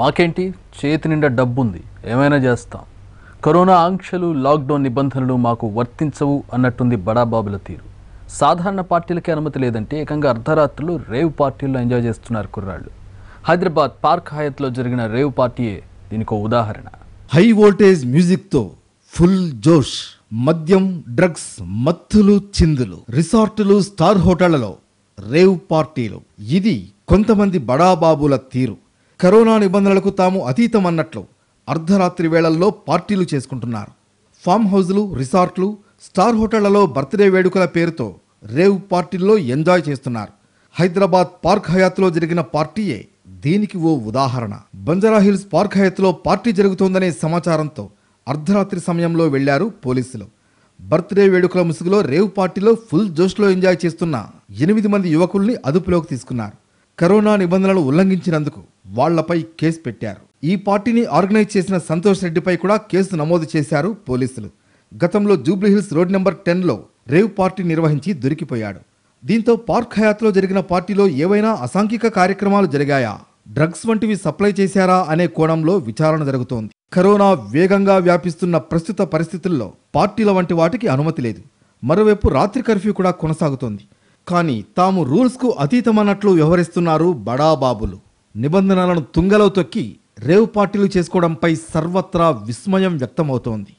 మాకేంటి చేతి నిండా డబ్బుంది ఏమైనా చేస్తాం కరోనా ఆంక్షలు లాక్డౌన్ నిబంధనలు మాకు వర్తించవు అన్నట్టుంది బడాబాబుల తీరు సాధారణ పార్టీలకే అనుమతి లేదంటే ఏకంగా అర్ధరాత్రులు రేవ్ పార్టీల్లో ఎంజాయ్ చేస్తున్నారు కుర్రాళ్ళు హైదరాబాద్ పార్క్ హయత్లో జరిగిన రేవ్ పార్టీయే దీనికి ఉదాహరణ హై వోల్టేజ్ మ్యూజిక్తో ఫుల్ జోష్ మద్యం డ్రగ్స్ మత్తులు చిందులు రిసార్టులు స్టార్ హోటళ్లలో రేవ్ పార్టీలు ఇది కొంతమంది బడాబాబుల తీరు కరోనా నిబంధనలకు తాము అతీతం అన్నట్లు అర్ధరాత్రి వేళల్లో పార్టీలు చేసుకుంటున్నారు ఫామ్ హౌజ్లు రిసార్ట్లు స్టార్ హోటళ్లలో బర్త్డే వేడుకల పేరుతో రేవ్ పార్టీల్లో ఎంజాయ్ చేస్తున్నారు హైదరాబాద్ పార్క్ హయాత్లో జరిగిన పార్టీయే దీనికి ఓ ఉదాహరణ బంజారాహిల్స్ పార్క్ హయాత్లో పార్టీ జరుగుతోందనే సమాచారంతో అర్ధరాత్రి సమయంలో వెళ్లారు పోలీసులు బర్త్డే వేడుకల ముసుగులో రేవ్ పార్టీలో ఫుల్ జోష్లో ఎంజాయ్ చేస్తున్న ఎనిమిది మంది యువకుల్ని అదుపులోకి తీసుకున్నారు కరోనా నిబంధనలు ఉల్లంఘించినందుకు వాళ్లపై కేసు పెట్టారు ఈ పార్టీని ఆర్గనైజ్ చేసిన సంతోష్ రెడ్డిపై కూడా కేసు నమోదు చేశారు పోలీసులు గతంలో జూబ్లీహిల్స్ రోడ్ నెంబర్ టెన్లో రేవ్ పార్టీ నిర్వహించి దొరికిపోయాడు దీంతో పార్క్ హయాత్లో జరిగిన పార్టీలో ఏవైనా అసాంఘిక కార్యక్రమాలు జరిగాయా డ్రగ్స్ వంటివి సప్లై చేశారా అనే కోణంలో విచారణ జరుగుతోంది కరోనా వేగంగా వ్యాపిస్తున్న ప్రస్తుత పరిస్థితుల్లో పార్టీల వంటి వాటికి అనుమతి లేదు మరోవైపు రాత్రి కర్ఫ్యూ కూడా కొనసాగుతోంది కానీ తాము రూల్స్కు అతీతమన్నట్లు వ్యవహరిస్తున్నారు బడాబాబులు నిబంధనలను తుంగలో తొక్కి రేవు పార్టీలు చేసుకోవడంపై సర్వత్రా విస్మయం వ్యక్తమవుతోంది